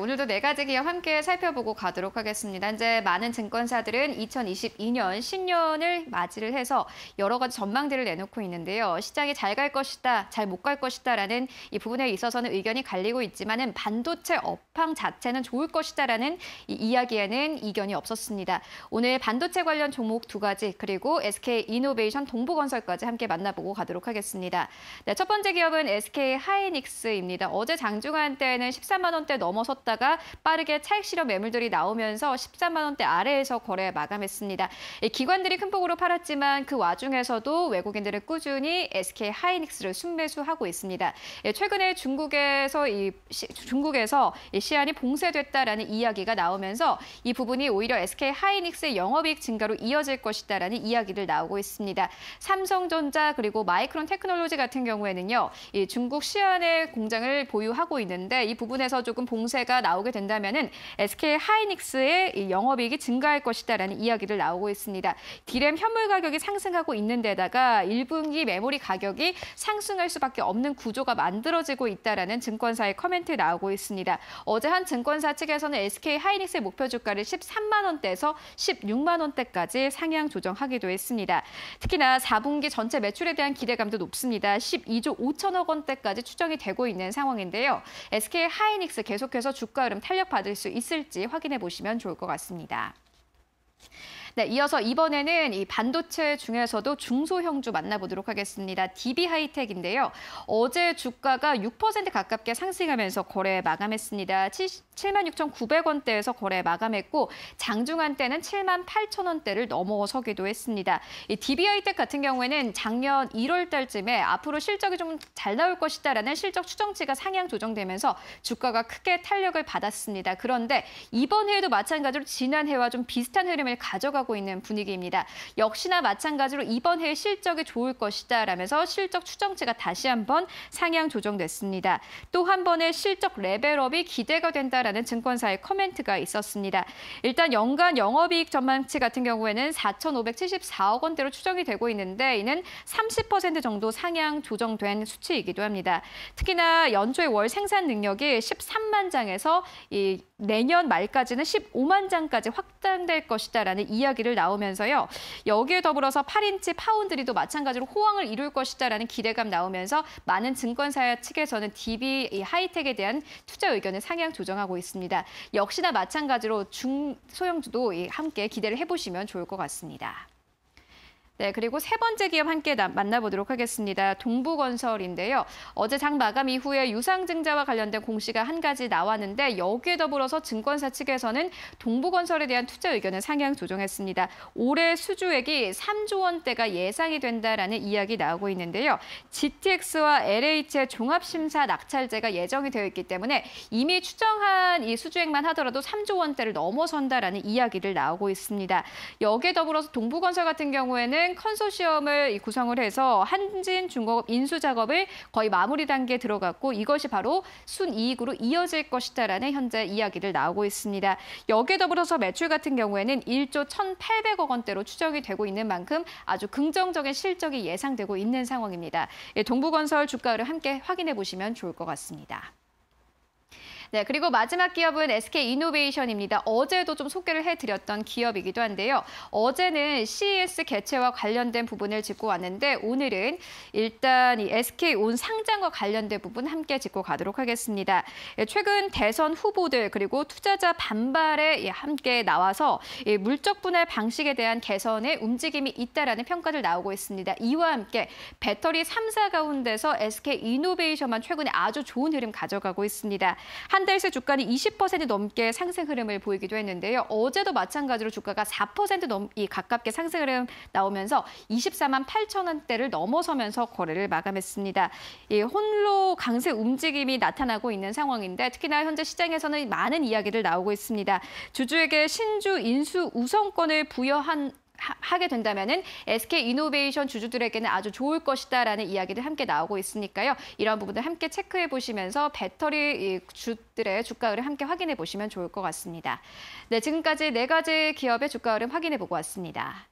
오늘도 네 가지 기업 함께 살펴보고 가도록 하겠습니다. 이제 많은 증권사들은 2022년 신년을 맞이를 해서 여러 가지 전망들을 내놓고 있는데요. 시장이 잘 갈 것이다, 잘 못 갈 것이다라는 이 부분에 있어서는 의견이 갈리고 있지만은 반도체 업황 자체는 좋을 것이다라는 이 이야기에는 이견이 없었습니다. 오늘 반도체 관련 종목 두 가지 그리고 SK 이노베이션 동부건설까지 함께 만나보고 가도록 하겠습니다. 네, 첫 번째 기업은 SK 하이닉스입니다. 어제 장중한 때에는 13만 원대 넘어섰 떨어다가 빠르게 차익 실현 매물들이 나오면서 13만 원대 아래에서 거래 마감했습니다. 기관들이 큰 폭으로 팔았지만 그 와중에서도 외국인들은 꾸준히 SK 하이닉스를 순매수하고 있습니다. 예, 최근에 중국에서 이 시, 중국에서 이 시안이 봉쇄됐다라는 이야기가 나오면서 이 부분이 오히려 SK 하이닉스의 영업이익 증가로 이어질 것이다라는 이야기를 나오고 있습니다. 삼성전자 그리고 마이크론 테크놀로지 같은 경우에는요. 이 중국 시안의 공장을 보유하고 있는데 이 부분에서 조금 봉쇄가 나오게 된다면은 SK 하이닉스의 영업이익이 증가할 것이다라는 이야기를 나오고 있습니다. 디램 현물 가격이 상승하고 있는 데다가 1분기 메모리 가격이 상승할 수밖에 없는 구조가 만들어지고 있다라는 증권사의 커멘트 나오고 있습니다. 어제 한 증권사 측에서는 SK 하이닉스의 목표 주가를 13만 원대에서 16만 원대까지 상향 조정하기도 했습니다. 특히나 4분기 전체 매출에 대한 기대감도 높습니다. 12조 5천억 원대까지 추정이 되고 있는 상황인데요. SK 하이닉스 계속해서 주 주가 흐름 탄력 받을 수 있을지 확인해 보시면 좋을 것 같습니다. 네, 이어서 이번에는 이 반도체 중에서도 중소형주 만나보도록 하겠습니다. DB 하이텍인데요. 어제 주가가 6% 가깝게 상승하면서 거래 마감했습니다. 76,900원대에서 거래 마감했고 장중한 때는 78,000원대를 넘어서기도 했습니다. 이 DB 하이텍 같은 경우에는 작년 1월 달쯤에 앞으로 실적이 좀 잘 나올 것이다라는 실적 추정치가 상향 조정되면서 주가가 크게 탄력을 받았습니다. 그런데 이번 해에도 마찬가지로 지난해와 좀 비슷한 흐름을 가져가고 하고 있는 분위기입니다. 역시나 마찬가지로 이번 해 실적이 좋을 것이다 라면서 실적 추정치가 다시 한번 상향 조정됐습니다. 또 한 번의 실적 레벨업이 기대가 된다라는 증권사의 커멘트가 있었습니다. 일단 연간 영업이익 전망치 같은 경우에는 4,574억 원대로 추정이 되고 있는데 이는 30% 정도 상향 조정된 수치이기도 합니다. 특히나 연초의 월 생산 능력이 13만 장에서 이 내년 말까지는 15만 장까지 확장될 것이다라는 이야기 이야기를 나오면서요. 여기에 더불어서 8인치 파운드리도 마찬가지로 호황을 이룰 것이다라는 기대감 나오면서 많은 증권사 측에서는 DB 하이텍에 대한 투자 의견을 상향 조정하고 있습니다. 역시나 마찬가지로 중소형주도 함께 기대를 해보시면 좋을 것 같습니다. 네, 그리고 세 번째 기업 함께 나, 만나보도록 하겠습니다. 동부건설인데요. 어제 장 마감 이후에 유상증자와 관련된 공시가 한 가지 나왔는데 여기에 더불어서 증권사 측에서는 동부건설에 대한 투자 의견을 상향 조정했습니다. 올해 수주액이 3조 원대가 예상이 된다라는 이야기 나오고 있는데요. GTX와 LH의 종합심사 낙찰제가 예정이 되어 있기 때문에 이미 추정한 이 수주액만 하더라도 3조 원대를 넘어선다라는 이야기를 나오고 있습니다. 여기에 더불어서 동부건설 같은 경우에는 경우 컨소시엄을 구성을 해서 한진 중공업 인수 작업을 거의 마무리 단계에 들어갔고 이것이 바로 순이익으로 이어질 것이다라는 현재 이야기를 나오고 있습니다. 여기에 더불어서 매출 같은 경우에는 1조 1,800억 원대로 추정이 되고 있는 만큼 아주 긍정적인 실적이 예상되고 있는 상황입니다. 예, 동부건설 주가를 함께 확인해 보시면 좋을 것 같습니다. 네, 그리고 마지막 기업은 SK 이노베이션입니다. 어제도 좀 소개를 해드렸던 기업이기도 한데요. 어제는 CES 개최와 관련된 부분을 짚고 왔는데 오늘은 일단 이 SK 온 상장과 관련된 부분 함께 짚고 가도록 하겠습니다. 예, 최근 대선 후보들 그리고 투자자 반발에 예, 함께 나와서 예, 물적 분할 방식에 대한 개선의 움직임이 있다라는 평가를 나오고 있습니다. 이와 함께 배터리 3사 가운데서 SK 이노베이션만 최근에 아주 좋은 흐름 가져가고 있습니다. 한 달 새 주가는 20% 넘게 상승 흐름을 보이기도 했는데요. 어제도 마찬가지로 주가가 4% 넘 이 가깝게 상승 흐름 나오면서 24만 8천 원대를 넘어서면서 거래를 마감했습니다. 이 혼로 강세 움직임이 나타나고 있는 상황인데 특히나 현재 시장에서는 많은 이야기들 나오고 있습니다. 주주에게 신주 인수 우선권을 부여한 하게 된다면은 SK 이노베이션 주주들에게는 아주 좋을 것이다라는 이야기들 함께 나오고 있으니까요. 이러한 부분들 함께 체크해 보시면서 배터리 주들의 주가 흐름 함께 확인해 보시면 좋을 것 같습니다. 네, 지금까지 네 가지 기업의 주가 흐름 확인해 보고 왔습니다.